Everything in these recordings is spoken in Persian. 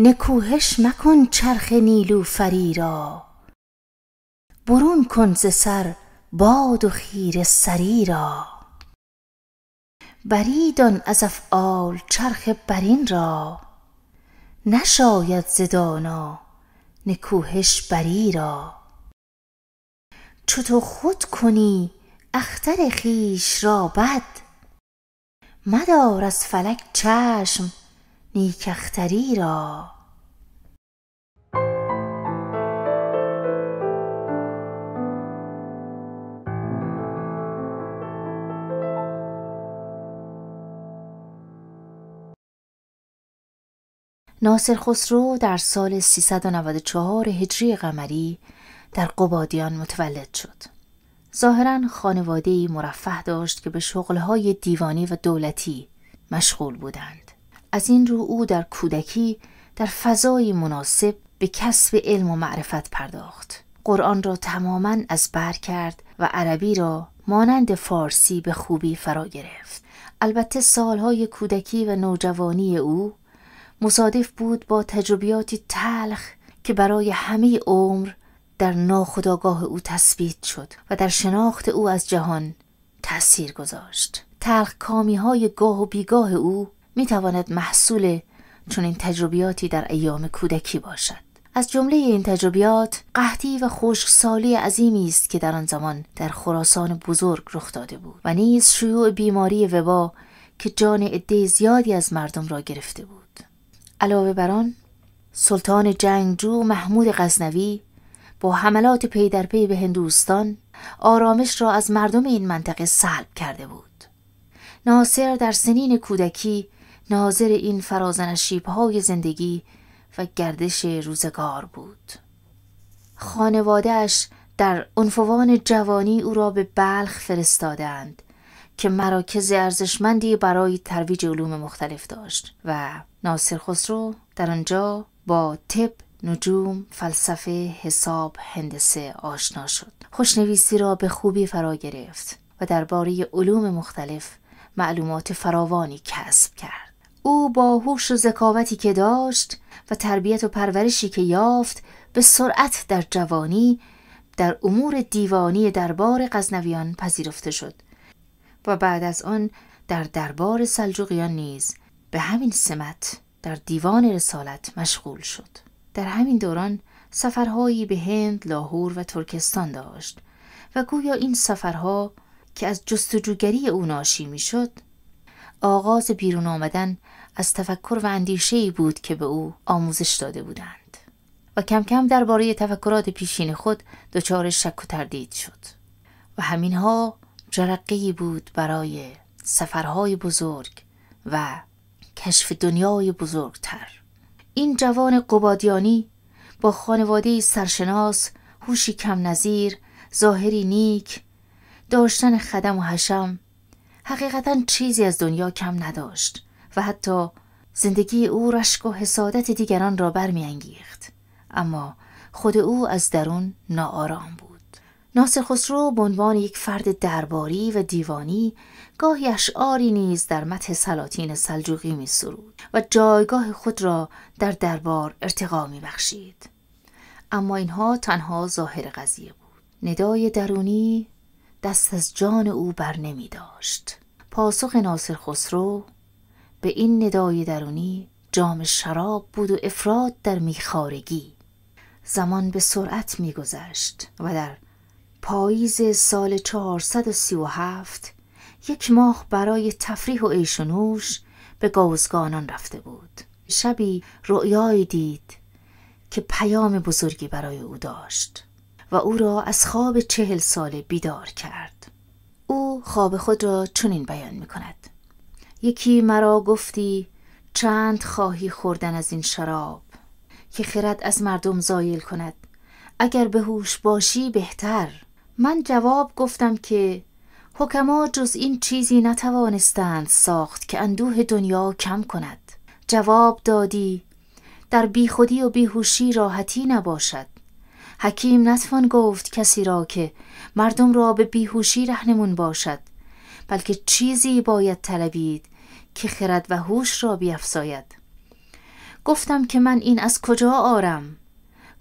نکوهش مکن چرخ نیلوفری را برون کن ز سر باد و خیر سری را بریدان از افعال چرخ برین را نشاید ز دانا نکوهش بری را چو تو خود کنی اختر خیش را بد مدار از فلک چشم نیک اختری را ناصر خسرو در سال 394 هجری قمری در قبادیان متولد شد. ظاهرا خانواده مرفه داشت که به شغلهای دیوانی و دولتی مشغول بودند. از این رو او در کودکی در فضای مناسب به کسب علم و معرفت پرداخت. قرآن را تماما از بر کرد و عربی را مانند فارسی به خوبی فرا گرفت. البته سالهای کودکی و نوجوانی او مصادف بود با تجربیاتی تلخ که برای همه عمر در ناخداگاه او تثبیت شد و در شناخت او از جهان تأثیر گذاشت تلخ کامی های گاه و بیگاه او می تواند محصول چون این تجربیاتی در ایام کودکی باشد از جمله این تجربیات قحطی و خشکسالی عظیمی است که در آن زمان در خراسان بزرگ رخ داده بود و نیز شیوع بیماری وبا که جان عده زیادی از مردم را گرفته بود علاوه بر آن سلطان جنگجو محمود غزنوی با حملات پی در پی به هندوستان آرامش را از مردم این منطقه سلب کرده بود ناصر در سنین کودکی ناظر این فرازنشیب های زندگی و گردش روزگار بود خانوادهش در انفوان جوانی او را به بلخ فرستادند که مراکز ارزشمندی برای ترویج علوم مختلف داشت و ناصر خسرو در آنجا با تپ، نجوم فلسفه حساب هندسه آشنا شد خوشنویسی را به خوبی فرا گرفت و درباره علوم مختلف معلومات فراوانی کسب کرد او با هوش و ذکاوتی که داشت و تربیت و پرورشی که یافت به سرعت در جوانی در امور دیوانی دربار غزنویان پذیرفته شد و بعد از آن در دربار سلجوقیان نیز به همین سمت در دیوان رسالت مشغول شد در همین دوران سفرهایی به هند، لاهور و ترکستان داشت و گویا این سفرها که از جستجوگری او ناشی میشد آغاز بیرون آمدن از تفکر و اندیشه بود که به او آموزش داده بودند و کم کم درباره تفکرات پیشین خود دچار شک و تردید شد و همینها جرقه بود برای سفرهای بزرگ و کشف دنیای بزرگتر این جوان قبادیانی با خانواده سرشناس هوشی کم نظیر ظاهری نیک داشتن خدم و حشم حقیقتا چیزی از دنیا کم نداشت و حتی زندگی او رشک و حسادت دیگران را برمیانگیخت اما خود او از درون ناآرام بود ناصر خسرو به عنوان یک فرد درباری و دیوانی گاهی اشعاری نیز در متح سلاطین سلجوقی می سرود و جایگاه خود را در دربار ارتقا می بخشید. اما اینها تنها ظاهر قضیه بود. ندای درونی دست از جان او بر نمی داشت. پاسخ ناصر خسرو به این ندای درونی جام شراب بود و افراد در میخارگی. زمان به سرعت میگذشت و در پاییز سال 437 یک ماه برای تفریح و ایشونوش و نوش به گاوزگانان رفته بود شبی رؤیایی دید که پیام بزرگی برای او داشت و او را از خواب چهل ساله بیدار کرد او خواب خود را چنین بیان می کند یکی مرا گفتی چند خواهی خوردن از این شراب که خرد از مردم زایل کند اگر به هوش باشی بهتر من جواب گفتم که حکما جز این چیزی نتوانستند ساخت که اندوه دنیا کم کند جواب دادی در بیخودی و بیهوشی راحتی نباشد حکیم نتوان گفت کسی را که مردم را به بیهوشی رهنمون باشد بلکه چیزی باید طلبید که خرد و هوش را بیافزاید گفتم که من این از کجا آرم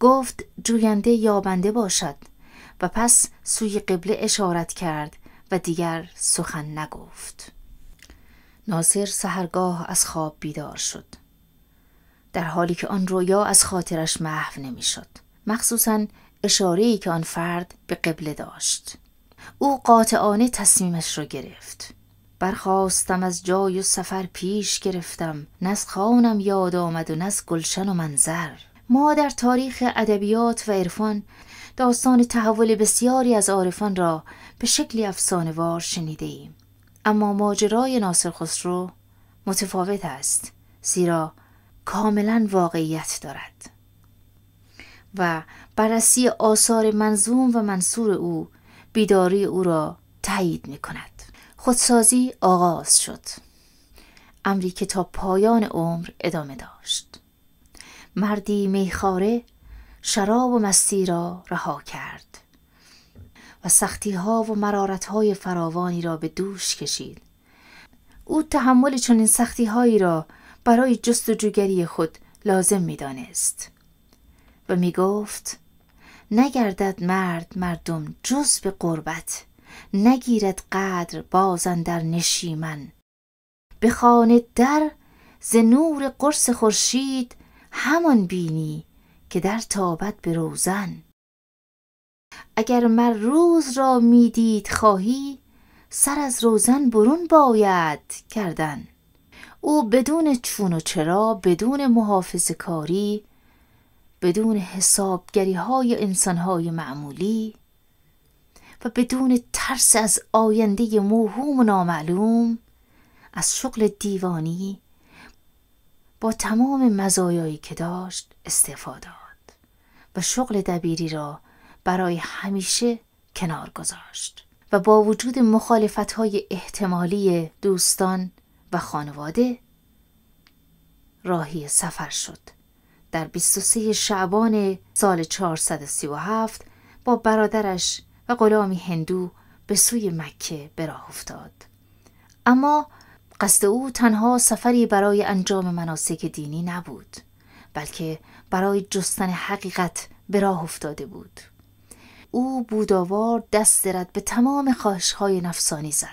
گفت جوینده یابنده باشد و پس سوی قبله اشارت کرد و دیگر سخن نگفت ناصر سهرگاه از خواب بیدار شد در حالی که آن رویا از خاطرش محو نمیشد مخصوصا اشاره که آن فرد به قبله داشت او قاطعانه تصمیمش را گرفت برخواستم از جای و سفر پیش گرفتم نز خانم یاد آمد و نز گلشن و منظر ما در تاریخ ادبیات و عرفان داستان تحول بسیاری از عارفان را به شکلی افسانهوار شنیده ایم. اما ماجرای ناصر خسرو متفاوت است زیرا کاملا واقعیت دارد و بررسی آثار منظوم و منصور او بیداری او را تایید می کند. خودسازی آغاز شد. امری که تا پایان عمر ادامه داشت. مردی میخاره شراب و مستی را رها کرد و سختی ها و مرارت های فراوانی را به دوش کشید او تحمل این سختی هایی را برای جستجوگری خود لازم دانست و می گفت نگردد مرد مردم جز به قربت نگیرد قدر بازن در نشیمن به خانه در ز نور قرص خورشید همان بینی که در تابت به روزن اگر مر روز را میدید خواهی سر از روزن برون باید کردن او بدون چون و چرا بدون محافظ کاری بدون حسابگری های انسان های معمولی و بدون ترس از آینده موهوم و نامعلوم از شغل دیوانی با تمام مزایایی که داشت استفاده و شغل دبیری را برای همیشه کنار گذاشت و با وجود مخالفت های احتمالی دوستان و خانواده راهی سفر شد در 23 شعبان سال 437 با برادرش و غلامی هندو به سوی مکه به راه افتاد اما قصد او تنها سفری برای انجام مناسک دینی نبود بلکه برای جستن حقیقت به راه افتاده بود او بوداوار دست درد به تمام خواهشهای نفسانی زد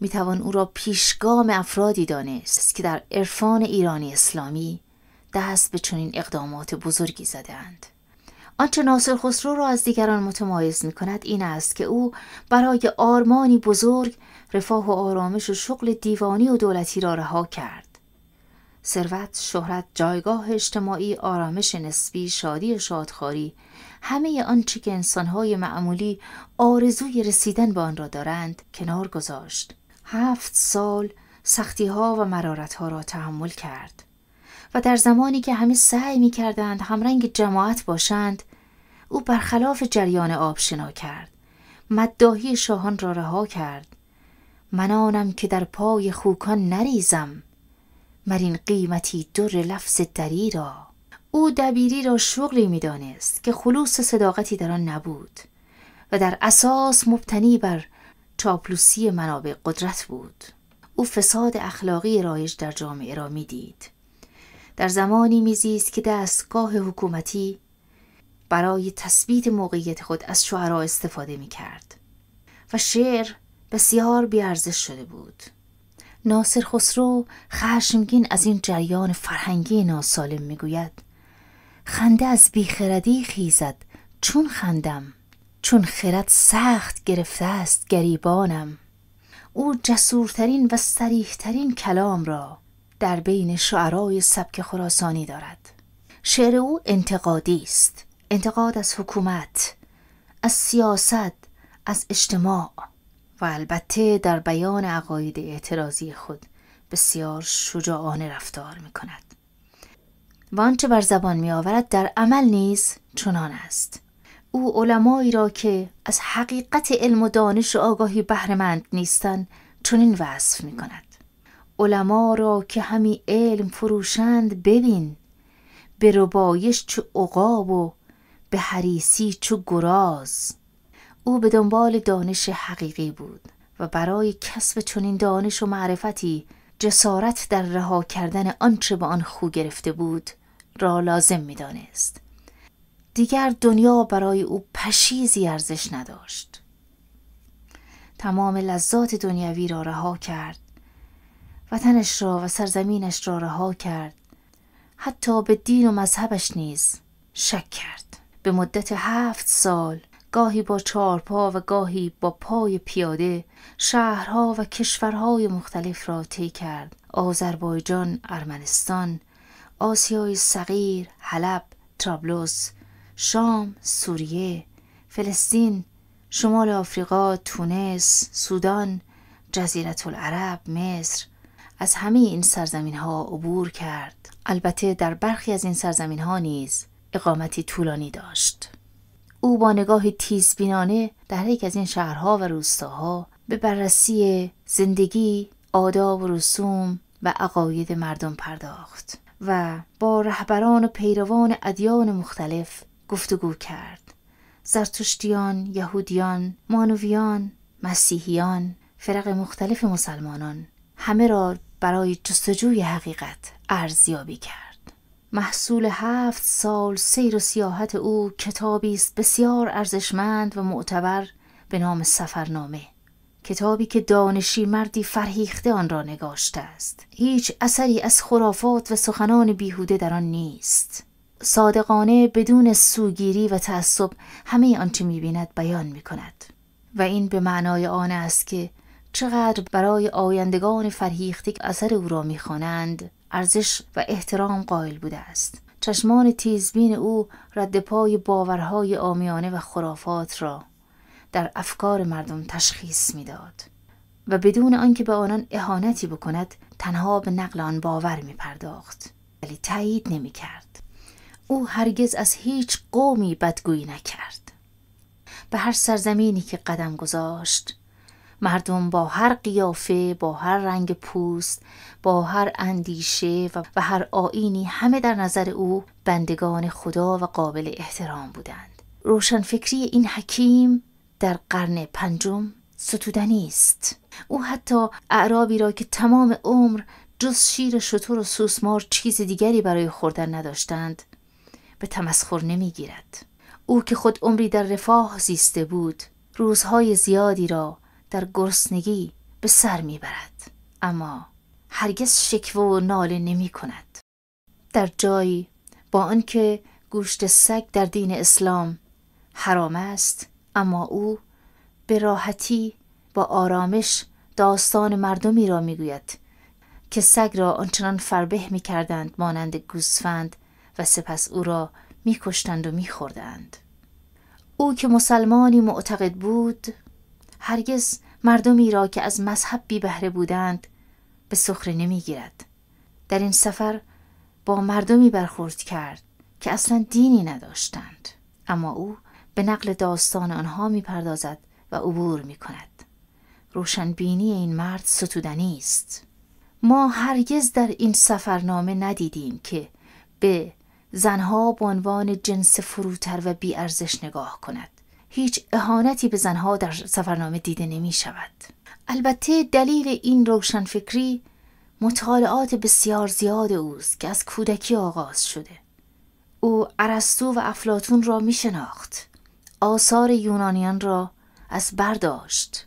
میتوان او را پیشگام افرادی دانست که در عرفان ایرانی اسلامی دست به چنین اقدامات بزرگی زدهاند آنچه ناصر خسرو را از دیگران متمایز می کند این است که او برای آرمانی بزرگ رفاه و آرامش و شغل دیوانی و دولتی را رها کرد ثروت شهرت جایگاه اجتماعی آرامش نسبی شادی و شادخاری، همه آنچه که انسانهای معمولی آرزوی رسیدن به آن را دارند کنار گذاشت هفت سال سختی ها و مرارت ها را تحمل کرد و در زمانی که همه سعی می کردند همرنگ جماعت باشند او برخلاف جریان آب شنا کرد مدداهی شاهان را رها کرد منانم که در پای خوکان نریزم مر این قیمتی در لفظ دری را او دبیری را شغلی میدانست که خلوص صداقتی در آن نبود و در اساس مبتنی بر چاپلوسی منابع قدرت بود او فساد اخلاقی رایج در جامعه را میدید در زمانی میزیست که دستگاه حکومتی برای تثبیت موقعیت خود از شعرا استفاده میکرد و شعر بسیار بیارزش شده بود ناصر خسرو خشمگین از این جریان فرهنگی ناسالم میگوید خنده از بیخردی خیزد چون خندم چون خرد سخت گرفته است گریبانم او جسورترین و سریحترین کلام را در بین شعرای سبک خراسانی دارد شعر او انتقادی است انتقاد از حکومت از سیاست از اجتماع و البته در بیان عقاید اعتراضی خود بسیار شجاعانه رفتار می کند و آنچه بر زبان می آورد در عمل نیز چنان است او علمایی را که از حقیقت علم و دانش و آگاهی بهرهمند نیستند چنین وصف می کند علما را که همی علم فروشند ببین به ربایش چو عقاب و به حریسی چو گراز او به دنبال دانش حقیقی بود و برای کسب چنین دانش و معرفتی جسارت در رها کردن آنچه به آن خو گرفته بود را لازم میدانست دیگر دنیا برای او پشیزی ارزش نداشت تمام لذات دنیوی را رها کرد وطنش را و سرزمینش را رها کرد حتی به دین و مذهبش نیز شک کرد به مدت هفت سال گاهی با چارپا و گاهی با پای پیاده شهرها و کشورهای مختلف را طی کرد آذربایجان ارمنستان آسیای صغیر حلب ترابلوس شام سوریه فلسطین شمال آفریقا تونس سودان جزیرت العرب مصر از همه این سرزمین ها عبور کرد البته در برخی از این سرزمین ها نیز اقامتی طولانی داشت او با نگاه تیزبینانه در یک از این شهرها و روستاها به بررسی زندگی، آداب و رسوم و عقاید مردم پرداخت و با رهبران و پیروان ادیان مختلف گفتگو کرد. زرتشتیان، یهودیان، مانویان، مسیحیان، فرق مختلف مسلمانان همه را برای جستجوی حقیقت ارزیابی کرد. محصول هفت سال سیر و سیاحت او کتابی است بسیار ارزشمند و معتبر به نام سفرنامه کتابی که دانشی مردی فرهیخته آن را نگاشته است هیچ اثری از خرافات و سخنان بیهوده در آن نیست صادقانه بدون سوگیری و تعصب همه آنچه میبیند بیان میکند و این به معنای آن است که چقدر برای آیندگان فرهیخته اثر او را میخوانند ارزش و احترام قائل بوده است چشمان تیزبین او رد پای باورهای آمیانه و خرافات را در افکار مردم تشخیص میداد و بدون آنکه به آنان اهانتی بکند تنها به نقل آن باور می پرداخت ولی تایید نمی کرد او هرگز از هیچ قومی بدگویی نکرد به هر سرزمینی که قدم گذاشت مردم با هر قیافه، با هر رنگ پوست، با هر اندیشه و هر آینی همه در نظر او بندگان خدا و قابل احترام بودند. روشنفکری این حکیم در قرن پنجم ستودنی است. او حتی اعرابی را که تمام عمر جز شیر شطور و سوسمار چیز دیگری برای خوردن نداشتند به تمسخر نمیگیرد او که خود عمری در رفاه زیسته بود روزهای زیادی را در گرسنگی به سر برد اما هرگز شکوه و ناله نمی کند در جایی با آنکه گوشت سگ در دین اسلام حرام است اما او به راحتی با آرامش داستان مردمی را میگوید که سگ را آنچنان فربه میکردند مانند گوسفند و سپس او را میکشتند و میخوردند او که مسلمانی معتقد بود هرگز مردمی را که از مذهب بی بهره بودند به سخره نمیگیرد در این سفر با مردمی برخورد کرد که اصلا دینی نداشتند اما او به نقل داستان آنها پردازد و عبور می کند روشنبینی این مرد ستودنی است ما هرگز در این سفرنامه ندیدیم که به زنها به عنوان جنس فروتر و بیارزش نگاه کند هیچ اهانتی به زنها در سفرنامه دیده نمی شود. البته دلیل این روشنفکری مطالعات بسیار زیاد اوست که از کودکی آغاز شده. او ارسطو و افلاتون را می شناخت. آثار یونانیان را از برداشت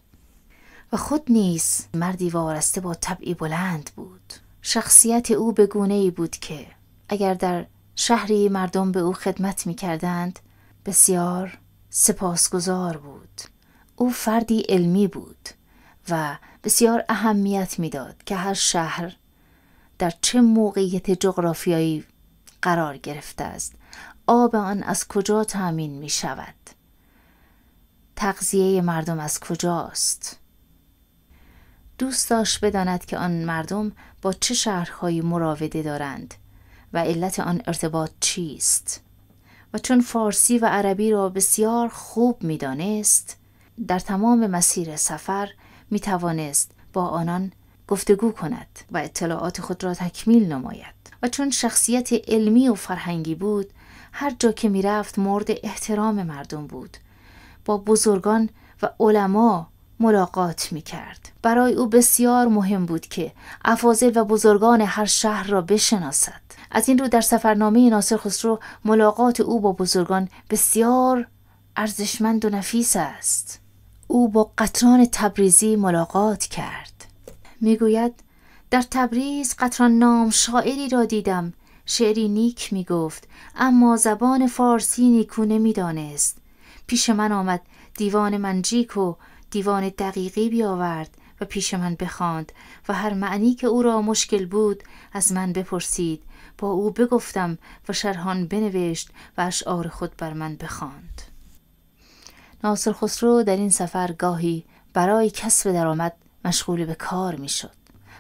و خود نیز مردی وارسته با طبعی بلند بود. شخصیت او به گونه ای بود که اگر در شهری مردم به او خدمت می کردند بسیار سپاسگزار بود او فردی علمی بود و بسیار اهمیت میداد که هر شهر در چه موقعیت جغرافیایی قرار گرفته است آب آن از کجا تأمین می شود تغذیه مردم از کجاست دوست داشت بداند که آن مردم با چه شهرهایی مراوده دارند و علت آن ارتباط چیست و چون فارسی و عربی را بسیار خوب میدانست در تمام مسیر سفر می توانست با آنان گفتگو کند و اطلاعات خود را تکمیل نماید و چون شخصیت علمی و فرهنگی بود هر جا که می رفت مورد احترام مردم بود با بزرگان و علما ملاقات می کرد. برای او بسیار مهم بود که افاضل و بزرگان هر شهر را بشناسد. از این رو در سفرنامه ناصر خسرو ملاقات او با بزرگان بسیار ارزشمند و نفیس است. او با قطران تبریزی ملاقات کرد. میگوید در تبریز قطران نام شاعری را دیدم شعری نیک می گفت اما زبان فارسی نیکو نمی دانست. پیش من آمد دیوان منجیک و دیوان دقیقی بیاورد و پیش من بخواند و هر معنی که او را مشکل بود از من بپرسید با او بگفتم و شرحان بنوشت و اشعار خود بر من بخواند ناصر خسرو در این سفر گاهی برای کسب درآمد مشغول به کار میشد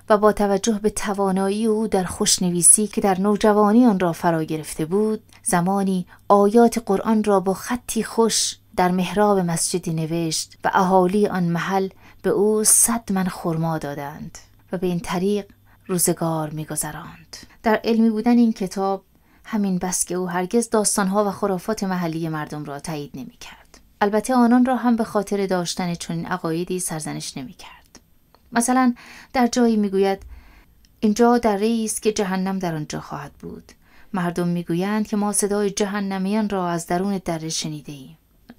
و با توجه به توانایی او در خوشنویسی که در نوجوانی آن را فرا گرفته بود زمانی آیات قرآن را با خطی خوش در محراب مسجدی نوشت و اهالی آن محل به او صد من خرما دادند و به این طریق روزگار میگذراند در علمی بودن این کتاب همین بس که او هرگز داستانها و خرافات محلی مردم را تایید نمیکرد البته آنان را هم به خاطر داشتن چنین عقایدی سرزنش نمیکرد مثلا در جایی میگوید اینجا در است که جهنم در آنجا خواهد بود مردم میگویند که ما صدای جهنمیان را از درون دره شنیده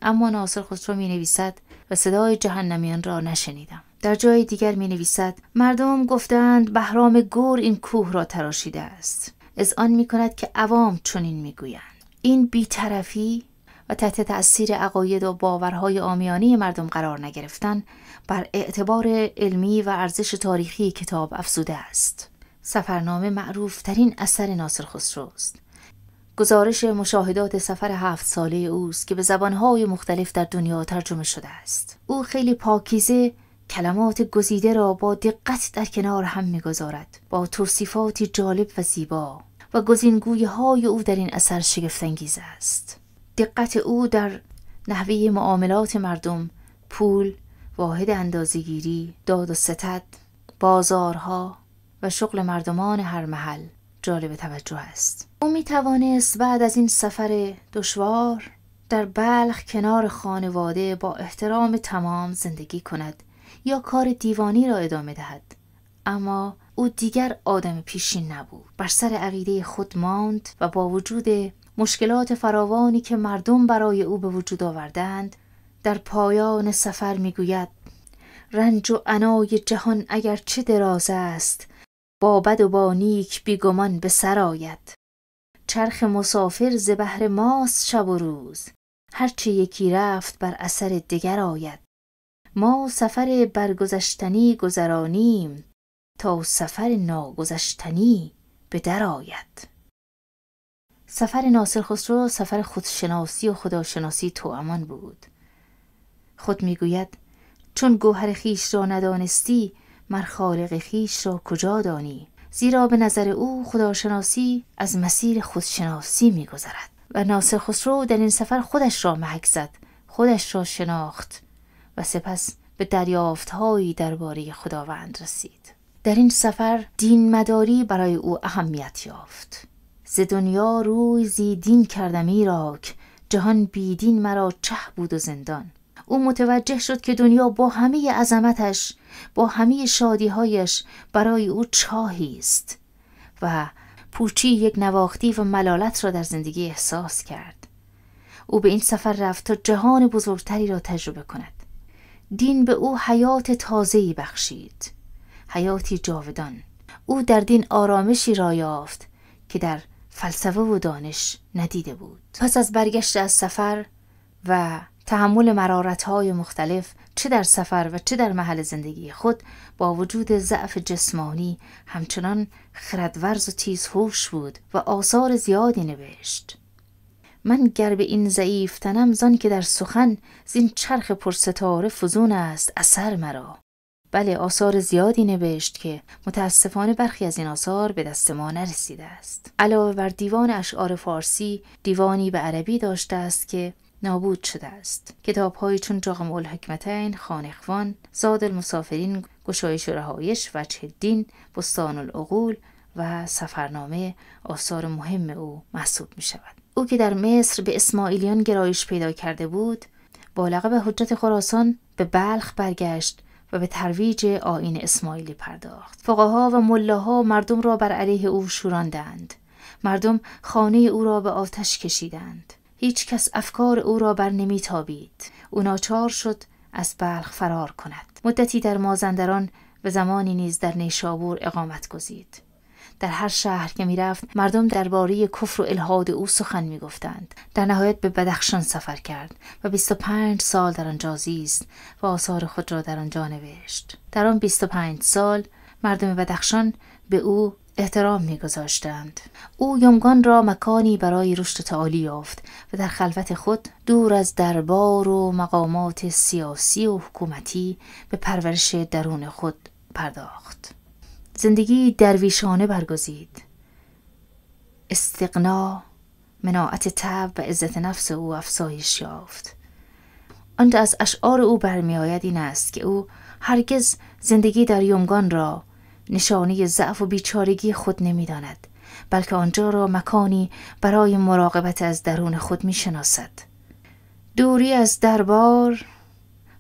اما ناصر خسرو می نویسد و صدای جهنمیان را نشنیدم در جای دیگر می نویسد مردم گفتند بهرام گور این کوه را تراشیده است از آن می کند که عوام چنین می گویند این بیطرفی و تحت تأثیر عقاید و باورهای آمیانی مردم قرار نگرفتن بر اعتبار علمی و ارزش تاریخی کتاب افزوده است سفرنامه معروف ترین اثر ناصر خسرو است گزارش مشاهدات سفر هفت ساله اوست که به زبانهای مختلف در دنیا ترجمه شده است او خیلی پاکیزه کلمات گزیده را با دقت در کنار هم میگذارد با توصیفاتی جالب و زیبا و گزینگویه های او در این اثر شگفتانگیز است دقت او در نحوه معاملات مردم پول واحد اندازگیری داد و ستد بازارها و شغل مردمان هر محل جالب توجه است او می توانست بعد از این سفر دشوار در بلخ کنار خانواده با احترام تمام زندگی کند یا کار دیوانی را ادامه دهد اما او دیگر آدم پیشین نبود بر سر عقیده خود ماند و با وجود مشکلات فراوانی که مردم برای او به وجود آوردند در پایان سفر میگوید رنج و عنای جهان اگر چه دراز است با بد و با نیک بیگمان به آید. چرخ مسافر ز بهر ماست شب و روز هرچه یکی رفت بر اثر دگر آید ما سفر برگذشتنی گذرانیم تا سفر ناگذشتنی به در آید سفر ناصر خسرو سفر خودشناسی و خداشناسی توامان بود خود میگوید چون گوهر خیش را ندانستی مر خالق خیش را کجا دانی زیرا به نظر او خداشناسی از مسیر خودشناسی میگذرد و ناصر خسرو در این سفر خودش را محک زد خودش را شناخت و سپس به دریافتهایی درباره خداوند رسید در این سفر دین مداری برای او اهمیت یافت ز دنیا روی زی دین کردمی راک جهان بی دین مرا چه بود و زندان او متوجه شد که دنیا با همه عظمتش با همه شادیهایش برای او چاهی است و پوچی یک نواختی و ملالت را در زندگی احساس کرد او به این سفر رفت تا جهان بزرگتری را تجربه کند دین به او حیات تازه‌ای بخشید حیاتی جاودان او در دین آرامشی را یافت که در فلسفه و دانش ندیده بود پس از برگشت از سفر و تحمل مرارت های مختلف چه در سفر و چه در محل زندگی خود با وجود ضعف جسمانی همچنان خردورز و تیز هوش بود و آثار زیادی نوشت من گر به این ضعیف تنم زان که در سخن زین چرخ پرستاره فزون است اثر مرا بله آثار زیادی نوشت که متاسفانه برخی از این آثار به دست ما نرسیده است علاوه بر دیوان اشعار فارسی دیوانی به عربی داشته است که نابود شده است کتابهایی چون جاغم الحکمتین خانخوان زاد المسافرین گشایش و رهایش وجه الدین بستان العقول و سفرنامه آثار مهم او محسوب می شود او که در مصر به اسماعیلیان گرایش پیدا کرده بود با لقب حجت خراسان به بلخ برگشت و به ترویج آین اسماعیلی پرداخت فقها و ملاها مردم را بر علیه او شوراندند مردم خانه او را به آتش کشیدند هیچ کس افکار او را بر نمی تابید. او ناچار شد از بلخ فرار کند. مدتی در مازندران و زمانی نیز در نیشابور اقامت گزید. در هر شهر که میرفت مردم درباره کفر و الحاد او سخن میگفتند در نهایت به بدخشان سفر کرد و 25 سال در آنجا زیست و آثار خود را در آنجا نوشت در آن 25 سال مردم بدخشان به او احترام میگذاشتند او یومگان را مکانی برای رشد تعالی یافت و در خلوت خود دور از دربار و مقامات سیاسی و حکومتی به پرورش درون خود پرداخت زندگی درویشانه برگزید استقنا مناعت تب و عزت نفس او افزایش یافت آنچه از اشعار او برمیآید این است که او هرگز زندگی در یومگان را نشانه ضعف و بیچارگی خود نمیداند بلکه آنجا را مکانی برای مراقبت از درون خود می شناسد. دوری از دربار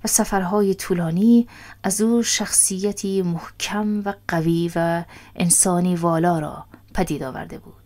و سفرهای طولانی از او شخصیتی محکم و قوی و انسانی والا را پدید آورده بود.